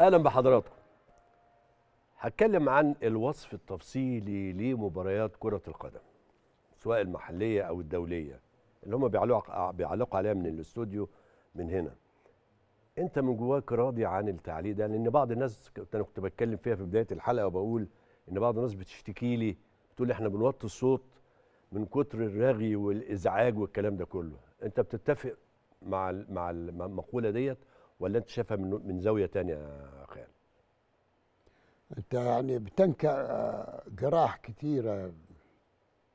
اهلا بحضراتكم هتكلم عن الوصف التفصيلي لمباريات كره القدم سواء المحليه او الدوليه اللي هم بيعلقوا بيعلق عليها من الاستوديو من هنا انت من جواك راضي عن التعليق ده لان بعض الناس انا كنت بتكلم فيها في بدايه الحلقه وبقول ان بعض الناس بتشتكي لي بتقول احنا بنوطي الصوت من كتر الرغي والازعاج والكلام ده كله انت بتتفق مع مع المقوله ديت ولا انت شايفها من من زاويه ثانيه يا انت يعني بتنكا آه، جراح كثيره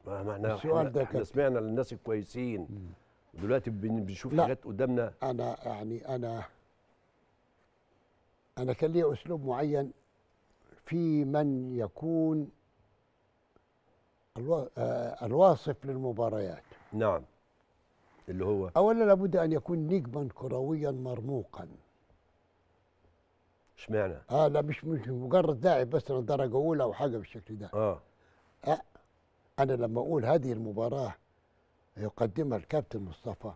ما احنا السؤال ده احنا سمعنا للناس الكويسين ودلوقتي بنشوف حاجات قدامنا انا يعني انا انا كان لي اسلوب معين في من يكون آه، الواصف للمباريات نعم اللي هو اولا لابد ان يكون نجما كرويا مرموقا اشمعنى؟ اه لا مش مش مجرد لاعب بس درجه اولى او حاجه بالشكل ده اه, آه انا لما اقول هذه المباراه يقدمها الكابتن مصطفى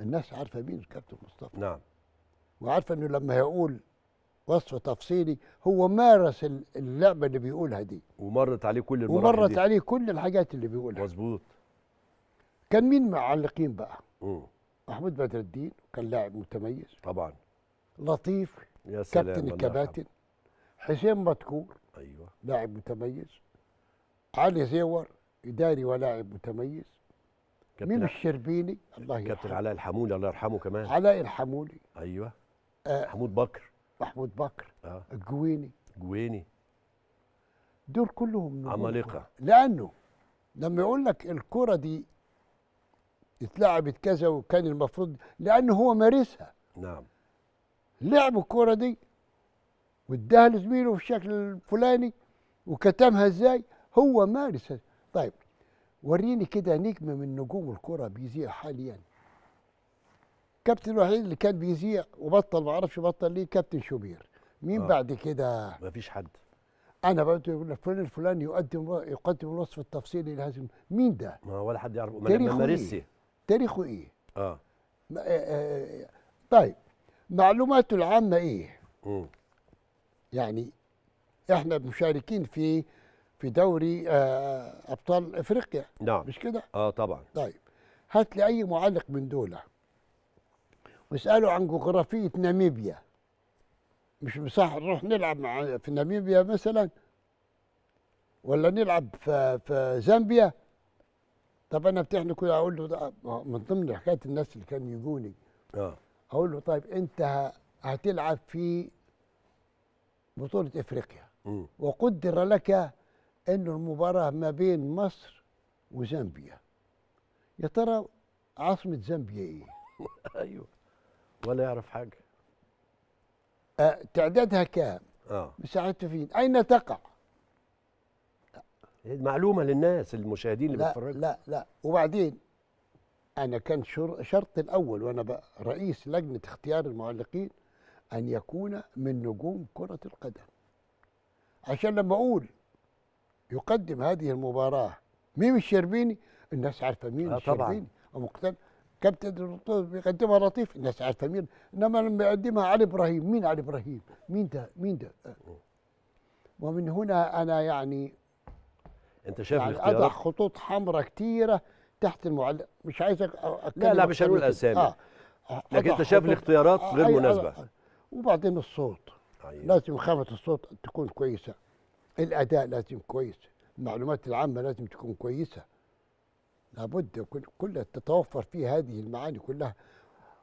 الناس عارفه مين الكابتن مصطفى نعم وعارفه انه لما هيقول وصف تفصيلي هو مارس اللعبه اللي بيقولها دي ومرت عليه كل المراحل ومرت دي. عليه كل الحاجات اللي بيقولها مظبوط كان مين معلقين بقى؟ مم. محمود بدر الدين كان لاعب متميز طبعا لطيف يا سلام كابتن الكباتن حسين مدكور ايوه لاعب متميز علي زيور اداري ولاعب متميز مين الشربيني الله يرحمه كابتن علاء الحمولي الله يرحمه كمان علاء الحمولي ايوه آه محمود بكر محمود بكر آه. الجويني جويني دول كلهم عمالقه لانه لما يقول لك الكره دي اتلعبت كذا وكان المفروض لانه هو مارسها نعم لعب الكوره دي واداها لزميله في الشكل الفلاني وكتمها ازاي هو مارس طيب وريني كده نجم من نجوم الكرة بيذيع حاليا كابتن الوحيد اللي كان بيذيع وبطل ما اعرفش بطل ليه كابتن شوبير مين آه. بعد كده مفيش حد انا بقول فلان الفلاني يقدم يقدم الوصف التفصيلي لهذا مين ده؟ ما ولا حد يعرف ميسي تاريخه ايه اه, آه،, آه،, آه، طيب معلوماته العامه ايه م. يعني احنا مشاركين في في دوري آه ابطال افريقيا نعم مش كده اه طبعا طيب هات لي اي معلق من دوله واساله عن جغرافيه ناميبيا مش صح نروح نلعب مع في ناميبيا مثلا ولا نلعب في في زامبيا طب انا بتحني كده اقول له ده من ضمن حكايه الناس اللي كانوا يجوني اه اقول له طيب انت هتلعب في بطوله افريقيا م. وقدر لك ان المباراه ما بين مصر وزامبيا يا ترى عاصمه زامبيا ايه؟ ايوه ولا يعرف حاجه أه تعدادها كام؟ اه مساحتها فين؟ اين تقع؟ معلومه للناس المشاهدين اللي بيتفرجوا لا لا وبعدين انا كان شرط الاول وانا رئيس لجنه اختيار المعلقين ان يكون من نجوم كره القدم عشان لما اقول يقدم هذه المباراه مين الشربيني الناس عارفه مين آه الشربيني ومقتنع كابتن بيقدمها لطيف الناس عارفه مين انما لما يقدمها علي ابراهيم مين علي ابراهيم مين ده مين ده ومن هنا انا يعني انت شايف يعني الاختيارات اضع خطوط حمراء كتيره تحت المعلق مش عايزك لا لا مش هنقول اسامي آه. لكن انت شايف الاختيارات آه غير أيوة، أيوة. مناسبه آه. وبعدين الصوت أيوة. لازم خامه الصوت تكون كويسه الاداء لازم كويس المعلومات العامه لازم تكون كويسه لابد كل, كل تتوفر فيه هذه المعاني كلها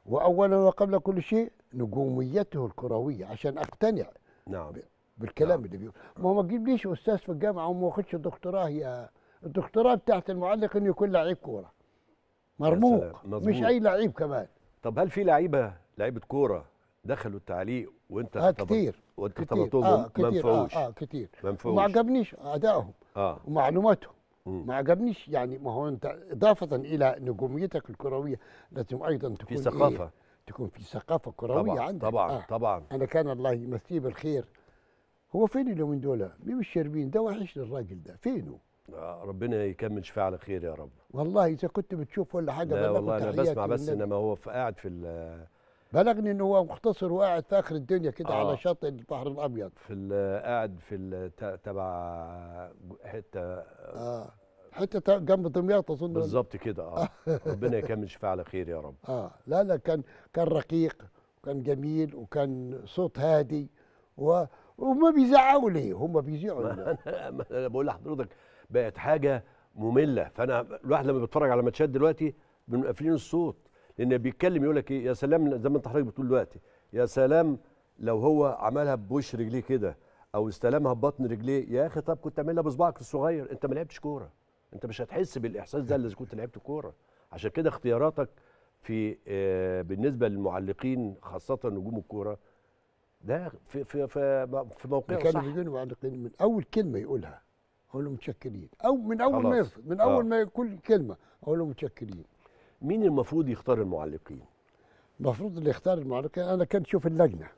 واولا وقبل كل شيء نجوميته الكرويه عشان اقتنع نعم بالكلام نعم. اللي بيقول ما هو ما تجيبليش استاذ في الجامعه وما واخدش الدكتوراه يا الدكتوراه بتاعت المعلق انه يكون لعيب كوره مرموق مش اي لعيب كمان طب هل في لعيبه لعيبه كوره دخلوا التعليق وانت آه كتير وانت اختبرتهم آه كتير آه، منفعوش اه, كتير كتير نفعوش ما عجبنيش ادائهم آه ومعلوماتهم ما عجبنيش يعني ما هو انت اضافه الى نجوميتك الكرويه لازم ايضا تكون في ثقافه إيه؟ تكون في ثقافه كرويه طبعًا عندك طبعا آه طبعا انا كان الله يمسيه بالخير هو فين اليومين دول؟ مين الشربين ده وحش للراجل ده فينه؟ آه، ربنا يكمل شفاعه على خير يا رب والله اذا كنت بتشوف ولا حاجه لا والله انا بسمع بس انما هو قاعد في بلغني ان هو مختصر وقاعد في اخر الدنيا كده آه على شاطئ البحر الابيض في قاعد في تبع حته اه حته جنب دمياط اظن بالظبط كده اه ربنا يكمل شفاعه على خير يا رب اه لا لا كان كان رقيق وكان جميل وكان صوت هادي و وما بيزعقوا ليه هم بيزعقوا ليه انا بقول لحضرتك بقت حاجه ممله فانا الواحد لما بيتفرج على ماتشات دلوقتي قافلين الصوت لان بيتكلم يقول لك ايه يا سلام زي ما انت حضرتك بتقول دلوقتي يا سلام لو هو عملها بوش رجليه كده او استلمها ببطن رجليه يا اخي طب كنت اعملها بصباعك الصغير انت ما لعبتش كوره انت مش هتحس بالاحساس ده اللي كنت لعبت كوره عشان كده اختياراتك في آه، بالنسبه للمعلقين خاصه نجوم الكوره ده في في في, في موقعه صح كانوا بعد من اول كلمه يقولها اقول له متشكرين او من اول ما من اول آه. ما كل كلمه اقول له متشكرين مين المفروض يختار المعلقين المفروض اللي يختار المعلقين انا كنت شوف اللجنه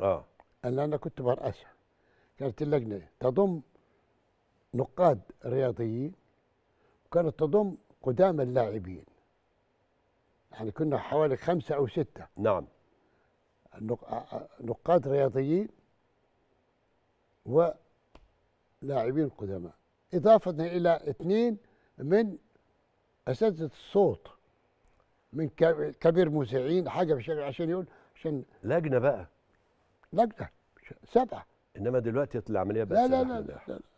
اه اللي انا كنت برأسها كانت اللجنه تضم نقاد رياضيين وكانت تضم قدام اللاعبين يعني كنا حوالي خمسة أو ستة نعم نقاد رياضيين ولاعبين قدماء إضافة إلى اثنين من أساتذة الصوت من كبير مذيعين حاجة بشكل عشان يقول عشان لجنة بقى لجنة سبعة إنما دلوقتي العملية بقى لا لا لا, لا, لا, لا.